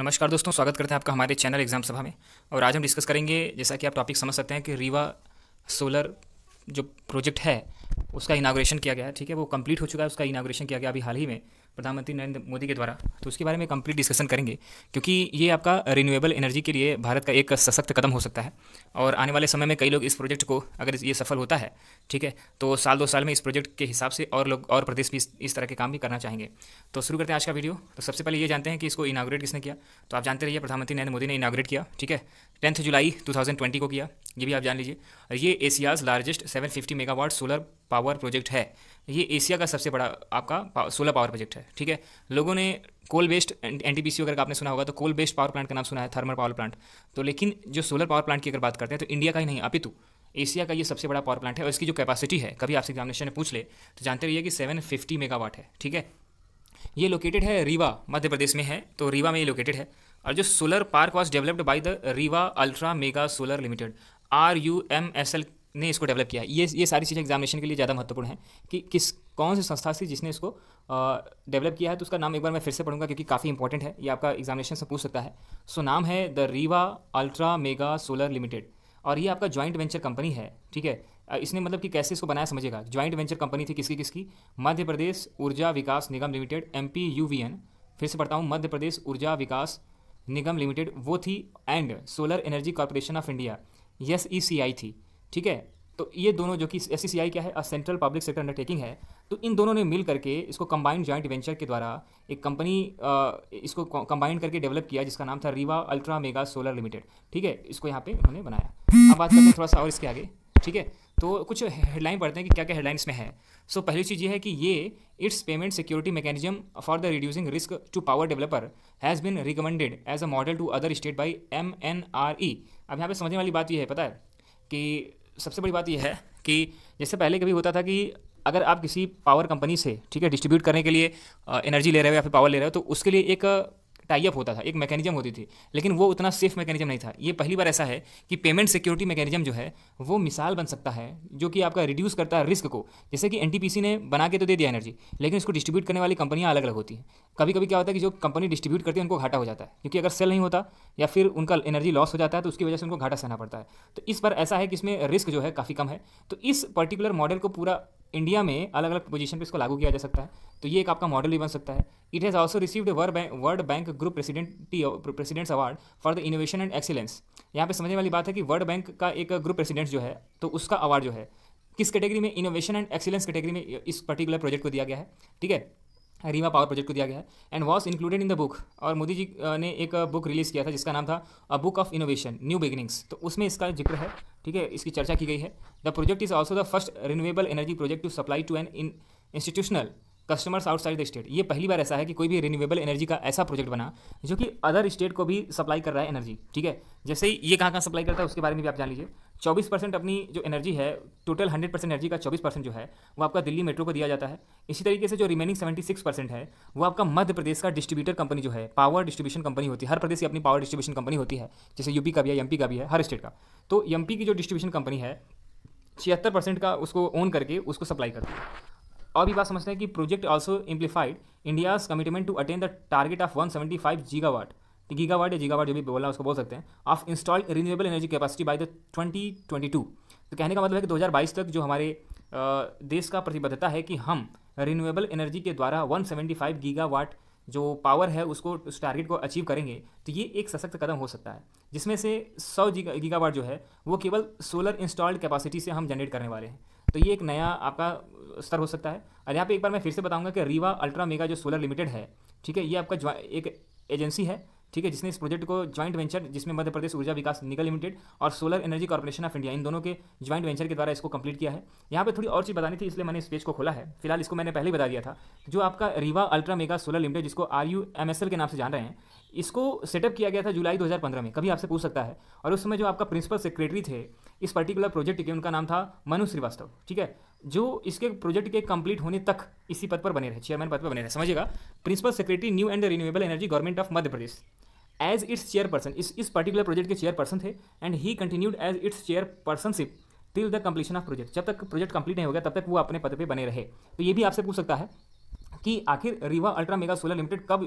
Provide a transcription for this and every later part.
नमस्कार दोस्तों स्वागत करते हैं आपका हमारे चैनल एग्जाम सभा में और आज हम डिस्कस करेंगे जैसा कि आप टॉपिक समझ सकते हैं कि रीवा सोलर जो प्रोजेक्ट है उसका इनाग्रेशन किया गया है ठीक है वो कंप्लीट हो चुका है उसका इनाग्रेशन किया गया अभी हाल ही में प्रधानमंत्री नरेंद्र मोदी के द्वारा तो उसके बारे में कंप्लीट डिस्कशन करेंगे क्योंकि ये आपका रिन्यूएबल एनर्जी के लिए भारत का एक सशक्त कदम हो सकता है और आने वाले समय में कई लोग इस प्रोजेक्ट को अगर ये सफल होता है ठीक है तो साल दो साल में इस प्रोजेक्ट के हिसाब से और लोग और प्रदेश भी इस, तरह के काम भी करना चाहेंगे तो शुरू करते हैं आज का वीडियो तो सबसे पहले ये जानते हैं कि इसको इनाग्रेट किसने किया तो आप जानते रहिए प्रधानमंत्री नरेंद्र मोदी ने इनाग्रेट किया ठीक है टेंथ जुलाई टू को किया ये भी आप जान लीजिए ये Asia's largest seven megawatt solar power project है ये एशिया का सबसे बड़ा आपका सोलर पावर प्रोजेक्ट है ठीक है लोगों ने कोल बेस्ड एन टी अगर आपने सुना होगा तो कोल बेस्ड पावर प्लांट का नाम सुना है थर्मल पावर प्लांट तो लेकिन जो सोलर पावर प्लांट की अगर बात करते हैं तो इंडिया का ही नहीं अपितु एशिया का ये सबसे बड़ा पावर प्लांट है और इसकी जो कैपेसिटी है कभी आपसे एग्जामिनेशन में पूछ ले तो जानते रहिए कि फिफ्टी मेगावाट है ठीक है ये लोकेटेड है रीवा मध्य प्रदेश में है तो रीवा में ये लोकेटेड है और जो solar park was developed by the Rewa ultra mega solar limited R U M S L ने इसको डेवलप किया ये ये सारी चीज़ें एग्जामिनेशन के लिए ज़्यादा महत्वपूर्ण है कि किस कौन सी संस्था थी जिसने इसको डेवलप किया है तो उसका नाम एक बार मैं फिर से पढ़ूंगा क्योंकि काफ़ी इंपॉर्टेंट है ये आपका एग्जामिनेशन से पूछ सकता है सो नाम है the Rewa ultra mega solar limited और ये आपका ज्वाइंट वेंचर कंपनी है ठीक है इसने मतलब कि कैसे इसको बनाया समझेगा ज्वाइंट वेंचर कंपनी थी किसकी किसकी Madhya Pradesh Urja Vikas Nigam limited M P U V N फिर से पढ़ता हूँ मध्य प्रदेश ऊर्जा विकास निगम लिमिटेड वो थी and solar energy corporation of India S E C I थी ठीक है तो ये दोनों जो कि एस क्या है सेंट्रल पब्लिक सेक्टर अंडरटेकिंग है तो इन दोनों ने मिल करके इसको कंबाइंड जॉइंट वेंचर के द्वारा एक कंपनी इसको कंबाइन करके डेवलप किया जिसका नाम था Rewa ultra mega solar limited ठीक है इसको यहाँ पे उन्होंने बनाया अब बात करते हैं थोड़ा सा और इसके आगे ठीक है तो कुछ हेडलाइन पढ़ते हैं कि क्या क्या हेडलाइंस में है सो so, पहली चीज़ ये है कि ये it's payment security mechanism for the reducing risk to power developer has been recommended as a model to other state by M N R E अब यहाँ पर समझने वाली बात यह है पता है कि सबसे बड़ी बात यह है कि जैसे पहले कभी होता था कि अगर आप किसी पावर कंपनी से ठीक है डिस्ट्रीब्यूट करने के लिए एनर्जी ले रहे हो या फिर पावर ले रहे हो तो उसके लिए एक टाइप होता था एक मैकेनिज्म होती थी लेकिन वो उतना सेफ मैकेनिज्म नहीं था ये पहली बार ऐसा है कि पेमेंट सिक्योरिटी मैकेनिज्म जो है वो मिसाल बन सकता है जो कि आपका रिड्यूस करता है रिस्क को जैसे कि एन ने बना के तो दे दिया एनर्जी लेकिन इसको डिस्ट्रीब्यूट करने वाली कंपनियाँ अलग अलग होती हैं कभी कभी क्या होता है कि जो कंपनी डिस्ट्रीब्यूट करती है उनको घाटा हो जाता है क्योंकि अगर सेल नहीं होता या फिर उनका एनर्जी लॉस हो जाता है तो उसकी वजह से उनको घाटा सहना पड़ता है तो इस बार ऐसा है कि इसमें रिस्क जो है काफ़ी कम है तो इस पर्टिकुलर मॉडल को पूरा इंडिया में अलग अलग पोजीशन पे इसको लागू किया जा सकता है तो ये एक आपका मॉडल भी बन सकता है it has also received World Bank Group president president's award for the innovation and excellence यहाँ पे समझने वाली बात है कि वर्ल्ड बैंक का एक ग्रुप प्रेसिडेंट जो है तो उसका अवार्ड जो है किस कैटेगरी में इनोवेशन एंड एक्सीलेंस कैटेगरी में इस पर्टिकुलर प्रोजेक्ट को दिया गया है ठीक है रीमा पावर प्रोजेक्ट को दिया गया है and was included in the book और मोदी जी ने एक बुक रिलीज़ किया था जिसका नाम था a book of innovation new beginnings तो उसमें इसका जिक्र है ठीक है इसकी चर्चा की गई है the project is also the first renewable energy project to supply to an in institutional customers outside the state ये पहली बार ऐसा है कि कोई भी रिन्यूएबल एनर्जी का ऐसा प्रोजेक्ट बना जो कि अदर स्टेट को भी सप्लाई कर रहा है एनर्जी ठीक है जैसे ही ये कहाँ कहाँ सप्लाई करता है उसके बारे में भी आप जान लीजिए चौबीस परसेंट अपनी जो एनर्जी है टोटल हंड्रेड परसेंट एनर्जी का चौबीस परसेंट जो है वो आपका दिल्ली मेट्रो को दिया जाता है इसी तरीके से जो रिमेनिंग सेवेंटी सिक्स परसेंट है वो आपका मध्य प्रदेश का डिस्ट्रीब्यूटर कंपनी जो है पावर डिस्ट्रीब्यूशन कंपनी होती है हर प्रदेश की अपनी पावर डिस्ट्रीब्यूशन कंपनी होती है जैसे यूपी का भी है एमपी का भी है हर स्टेट का तो एमपी की जो डिस्ट्रीब्यूशन कंपनी है छिहत्तर परसेंट का उसको ओन करके उसको सप्लाई करती है और भी बात समझते हैं कि project also amplified India's commitment to attain the target of 175 gigawatt या वाट जो भी बोलना उसको बोल सकते हैं of installed renewable energy capacity by the 2022 तो कहने का मतलब है कि 2022 तक जो हमारे देश का प्रतिबद्धता है कि हम रिन्यूएबल एनर्जी के द्वारा 175 वाट जो पावर है उसको उस टारगेट को अचीव करेंगे तो ये एक सशक्त कदम हो सकता है जिसमें से सौ वाट जो है वो केवल सोलर इंस्टॉल्ड कैपेसिटी से हम जनरेट करने वाले हैं तो ये एक नया आपका स्तर हो सकता है और यहाँ पे एक बार मैं फिर से बताऊंगा कि रीवा अल्ट्रा मेगा जो सोलर लिमिटेड है ठीक है ये आपका एक एजेंसी है ठीक है जिसने इस प्रोजेक्ट को ज्वाइंट वेंचर जिसमें मध्य प्रदेश ऊर्जा विकास निगम लिमिटेड और solar energy corporation of India इन दोनों के ज्वाइंट वेंचर के द्वारा इसको कंप्लीट किया है यहाँ पे थोड़ी और चीज़ बतानी थी इसलिए मैंने इस पेज को खोला है फिलहाल इसको मैंने पहले ही बता दिया था जो आपका Rewa ultra mega solar limited जिसको R U M S L के नाम से जान रहे हैं इसको सेटअप किया गया था जुलाई पंद्रह में कभी आपसे पूछ सकता है और उस समय जो आपका प्रिंसिपल सेक्रेटरी थे इस पर्टिकुलर प्रोजेक्ट के उनका नाम था मनु श्रीवास्तव ठीक है जो इसके प्रोजेक्ट के कंप्लीट होने तक इसी पद पर बने रहे चेयरमैन पद पर बने रहे समझिएगा principal secretary new and renewable energy government of Madhya Pradesh as its chairperson इस इस पर्टिकुलर प्रोजेक्ट के चेयरपर्सन थे and he continued as its chairpersonship till the completion of project जब तक प्रोजेक्ट कंप्लीट नहीं हो गया तब तक वो अपने पद पर बने रहे तो ये भी आपसे पूछ सकता है कि आखिर Rewa ultra mega solar limited कब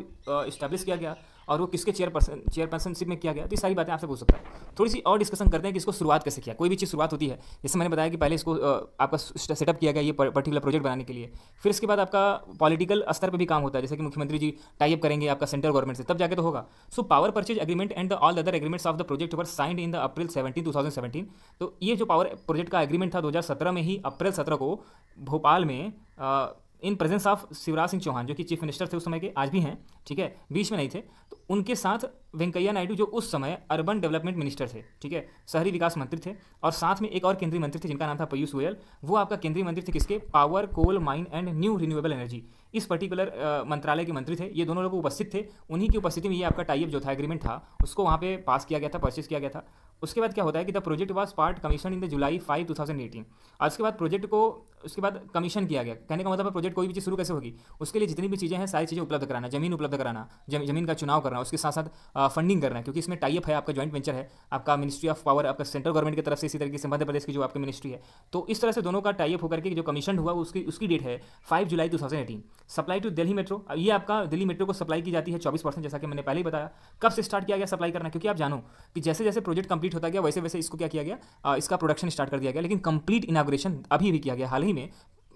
इस्टेब्लिश किया गया और वो किसके चेयरपर्सन चेयरपर्सनशिप में किया गया तो ये सारी बातें आपसे पूछ सकता है थोड़ी सी और डिस्कशन करते हैं कि इसको शुरुआत कैसे किया कोई भी चीज़ शुरुआत होती है जैसे मैंने बताया कि पहले इसको आपका सेटअप किया गया ये पर्टिकुलर प्रोजेक्ट बनाने के लिए फिर इसके बाद आपका पॉलिटिकल स्तर पर भी काम होता है जैसे कि मुख्यमंत्री जी टाइप करेंगे आपका सेंट्रल गवर्नमेंट से तब जाकर तो होगा so power purchase agreement and all other agreements of the project were signed in the April seventeen two thousand तो ये जो पावर प्रोजेक्ट का एग्रीमेंट था दो हज़ार सत्रह में ही अप्रैल सत्रह को भोपाल में in presence of Shivraj Singh Chouhan जो कि चीफ मिनिस्टर थे उस समय के आज भी हैं ठीक है बीच में नहीं थे तो उनके साथ वेंकैया नायडू जो उस समय अर्बन डेवलपमेंट मिनिस्टर थे ठीक है शहरी विकास मंत्री थे और साथ में एक और केंद्रीय मंत्री थे जिनका नाम था पीयूष गोयल वो आपका केंद्रीय मंत्री थे किसके power coal mine and new renewable energy इस पर्टिकुलर मंत्रालय के मंत्री थे ये दोनों लोग उपस्थित थे उन्हीं की उपस्थिति में ये आपका टाइप जो था एग्रीमेंट था उसको वहाँ पे पास किया गया था परचेस किया गया था उसके बाद क्या होता है कि the project was part commission in the July five two thousand eighteen और उसके बाद प्रोजेक्ट को उसके बाद कमीशन किया गया कहने का मतलब है प्रोजेक्ट कोई भी चीज़ शुरू कैसे होगी उसके लिए जितनी भी चीज़ें हैं सारी चीज़ें उपलब्ध कराना जमीन उपलब्ध कराना जमीन का चुनाव करना उसके साथ साथ फंडिंग करना क्योंकि इसमें टाइप है आपका जॉइंट वेंचर है आपका मिनिस्ट्री ऑफ पावर आपका सेंट्रल गवर्नमेंट की तरफ से इसी तरीके से मध्य प्रदेश की जो आपकी मिनिस्ट्री है तो इस तरह से दोनों का टाइप होकर के जो कमीशन हुआ उसकी उसकी डेट है five July two thousand eighteen supply to Delhi metro ये आपका दिल्ली मेट्रो को सप्लाई की जाती है चौबीस परसेंट जैसा कि मैंने पहले ही बताया कब से स्टार्ट किया गया सप्लाई करना क्योंकि आप जानो कि जैसे जैसे प्रोजेक्ट कंप्लीट कंप्लीट होता गया वैसे वैसे इसको क्या किया गया आ, इसका प्रोडक्शन स्टार्ट कर दिया गया लेकिन कंप्लीट इनाग्रेशन अभी भी किया गया हाल ही में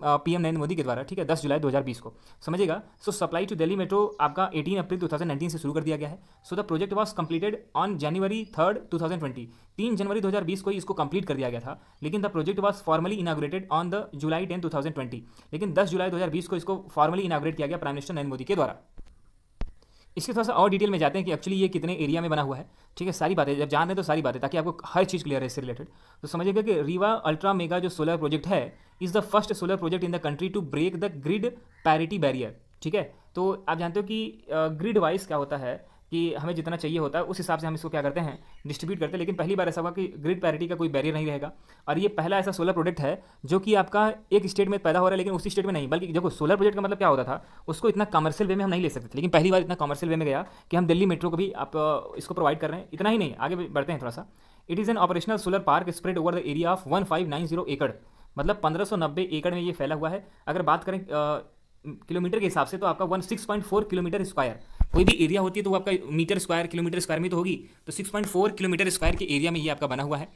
पीएम नरेंद्र मोदी के द्वारा ठीक है 10 जुलाई 2020 को समझेगा so supply to Delhi metro आपका 18 अप्रैल 2019 से शुरू कर दिया गया है so the project was completed on January third 2020 तीन जनवरी 2020 को ही इसको कंप्लीट कर दिया गया था लेकिन the project was formally inaugurated on the July ten two लेकिन दस जुलाई दो को इसको फॉर्मली इनाग्रेट किया गया प्राइम मिनिस्टर नरेंद्र मोदी के द्वारा इसके थोड़ा सा और डिटेल में जाते हैं कि एक्चुअली ये कितने एरिया में बना हुआ है ठीक है सारी बातें जब जान रहे तो सारी बातें ताकि आपको हर चीज़ क्लियर है इससे रिलेटेड तो समझिएगा कि रीवा अल्ट्रा मेगा जो सोलर प्रोजेक्ट है is the first solar project in the country to break the grid parity barrier ठीक है तो आप जानते हो कि ग्रिड वाइज क्या होता है कि हमें जितना चाहिए होता है उस हिसाब से हम इसको क्या करते हैं डिस्ट्रीब्यूट करते हैं लेकिन पहली बार ऐसा हुआ कि ग्रिड पैरिटी का कोई बैरियर नहीं रहेगा और ये पहला ऐसा सोलर प्रोडक्ट है जो कि आपका एक स्टेट में पैदा हो रहा है लेकिन उसी स्टेट में नहीं बल्कि देखो सोलर प्रोजेक्ट का मतलब क्या होता था उसको इतना कमर्शियल वे में हम नहीं ले सकते लेकिन पहली बार इतना कमर्शियल वे में गया कि हम दिल्ली मेट्रो को भी आप इसको प्रोवाइड कर रहे हैं इतना ही नहीं आगे बढ़ते हैं थोड़ा सा it is an operational solar park spread over the area of one five nine zero acre मतलब पंद्रह सौ नब्बे एकड़ में ये फैला हुआ है अगर बात करें किलोमीटर के हिसाब से तो आपका one six point four kilometre square कोई भी एरिया होती है तो वो आपका मीटर स्क्वायर किलोमीटर स्क्वायर में तो होगी तो 6.4 किलोमीटर स्क्वायर के एरिया में ये आपका बना हुआ है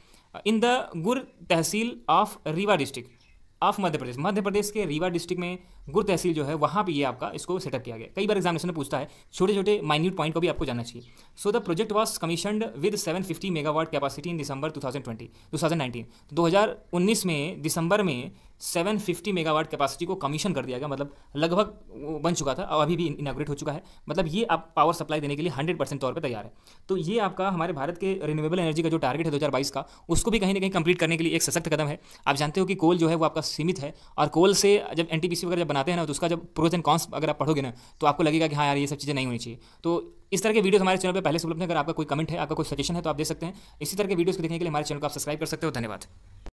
in the Gurh tehsil of Rewa district of Madhya Pradesh Madhya Pradesh के रीवा डिस्ट्रिक्ट में गुर तहसील जो है वहाँ पे ये आपका इसको सेटअप किया गया कई बार एग्जामिनेशन में पूछता है छोटे छोटे माइन्यूट पॉइंट को भी आपको जानना चाहिए so the project was commissioned with 750 megawatt capacity in December 2020 2019 तो 2019 में दिसंबर में सेवन फिफ्टी मेगावाट कैपेसिटी को कमीशन कर दिया गया मतलब लगभग बन चुका था और अभी भी इनाग्रेट हो चुका है मतलब ये आप पावर सप्लाई देने के लिए हंड्रेड परसेंट तौर पर तैयार है तो ये आपका हमारे भारत के रिन्यूएबल एनर्जी का जो टारगेट है बाईस का उसको भी कहीं ना कहीं कंप्लीट करने के लिए एक सशक्त कदम है आप जानते हो कि कोल जो है वो आपका सीमित है और कोल से जब एन वगैरह जब बनाते हैं ना तो उसका जब प्रोज एंड कॉन्स अगर आप पढ़ोगे ना तो आपको लगेगा कि हाँ यार ये सब चीज़ें नहीं होनी चाहिए तो इस तरह के वीडियो हमारे चैनल पर पहले से उपलब्ध हैं अगर आपका कोई कमेंट है आपका कोई सजेशन है तो आप दे सकते हैं इसी तरह के वीडियोज़ को देखने के लिए हमारे चैनल को आप सब्सक्राइब कर सकते हो धन्यवाद